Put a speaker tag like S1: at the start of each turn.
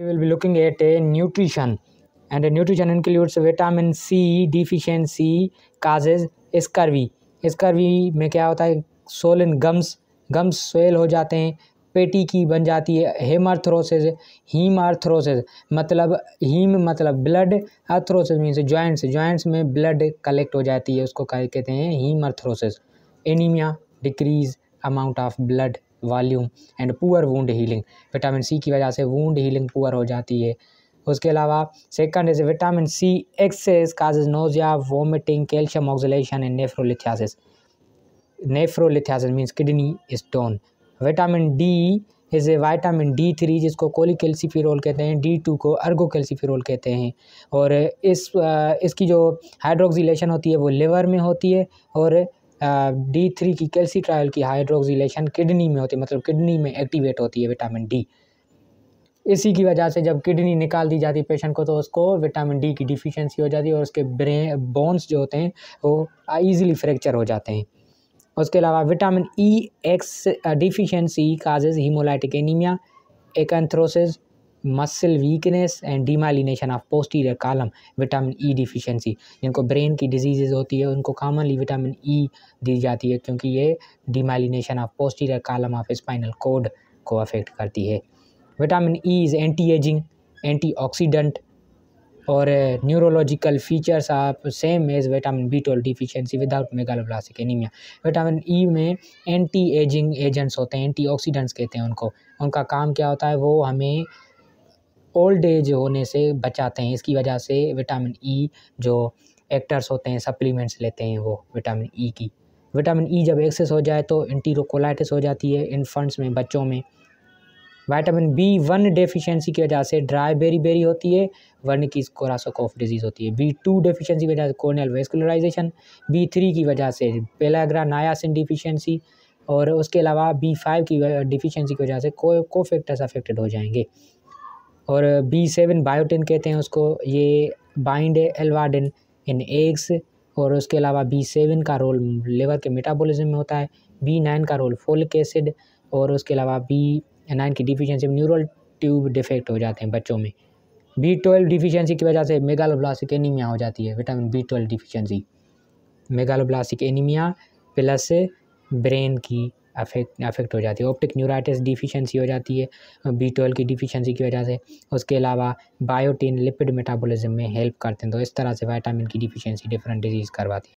S1: we will be looking at a nutrition and a nutrition includes vitamin c deficiency causes scurvy scurvy में kya hota hai swollen gums gums swell ho jate hain पेटी की बन जाती है हेमार्थ्रोसिस हीमार्थ्रोसिस मतलब haem मतलब blood arthrosis means joints joints में blood collect हो जाती है उसको कहते हैं haem haemarthrosis anaemia decrease amount of blood volume and poor wound healing vitamin C की वजह से वूंड हीलिंग पुअर हो जाती है उसके अलावा second is vitamin C excess causes nausea vomiting calcium oxalation and nephrolithiasis nephrolithiasis means kidney stone vitamin D is a vitamin D three जिसको cholecalciferol कहते हैं डी टू को अर्गोकेल्सीफिरोल कहते हैं और इस इसकी जो हाइड्रोक्सीलेशन होती है वो लिवर में होती है और डी थ्री की ट्रायल की हाइड्रोक्सिलेशन किडनी में होती है मतलब किडनी में एक्टिवेट होती है विटामिन डी इसी की वजह से जब किडनी निकाल दी जाती है पेशेंट को तो उसको विटामिन डी की डिफिशियंसी हो जाती है और उसके ब्रेन बोन्स जो होते हैं वो ईजिली फ्रैक्चर हो जाते हैं उसके अलावा विटामिन ई एक्स डिफिशियंसी काजेज हीमोलाइटिक एनीमिया एकथ्रोसिस muscle weakness and demyelination of posterior column vitamin E deficiency जिनको ब्रेन की डिजीज़ होती है उनको कॉमनली विटामिन ई दी जाती है क्योंकि ये demyelination of posterior column of spinal cord को अफेक्ट करती है vitamin E is anti ageing oxidant और न्यूरोलॉजिकल फीचर्स आप same as vitamin B twelve deficiency without megaloblastic anaemia vitamin E में एंटी एजिंग एजेंट्स होते हैं एंटीऑक्सीडेंट्स कहते हैं उनको उनका काम क्या होता है वो हमें ओल्ड एज होने से बचाते हैं इसकी वजह से विटामिन ई e, जो एक्टर्स होते हैं सप्लीमेंट्स लेते हैं वो विटामिन ई e की विटामिन ई e जब एक्सेस हो जाए तो इंटीरोकोलाइटिस हो जाती है इन्फंट्स में बच्चों में विटामिन बी वन डेफिशिएंसी की वजह से ड्राई बेरी बेरी होती है वन की कोरासोकोफ डिजीज़ होती है बी टू डेफिशेंसी की वजह से कोर्नियल वेस्कुलराइजेशन बी थ्री की वजह से पेलाग्रा नायासिन डिफिशेंसी और उसके अलावा बी फाइव की डिफिशेंसी की वजह से को कोफेक्टर्स अफेक्टेड हो जाएंगे और बी सेवन बायोटिन कहते हैं उसको ये बाइंड एलवाडिन इन एग्स और उसके अलावा बी सेवन का रोल लेवर के मेटाबॉलिज्म में होता है बी नाइन का रोल फोलिक एसिड और उसके अलावा बी नाइन की डिफिशेंसी में न्यूरल ट्यूब डिफेक्ट हो जाते हैं बच्चों में बी ट्वेल्व डिफिशेंसी की वजह से मेगालोब्लास्टिक एनीमिया हो जाती है vitamin B twelve deficiency megaloblastic anaemia plus brain की अफेक्ट अफेक्ट हो जाती है ऑप्टिक न्यूराइटिस डिफिशेंसी हो जाती है बी ट्वेल्व की डिफिशेंसी की वजह से उसके अलावा बायोटिन लिपिड मेटाबॉलिज्म में हेल्प करते हैं तो इस तरह से वाइटामिन की डिफिशेंसी डिफरेंट डिजीज़ करवाती है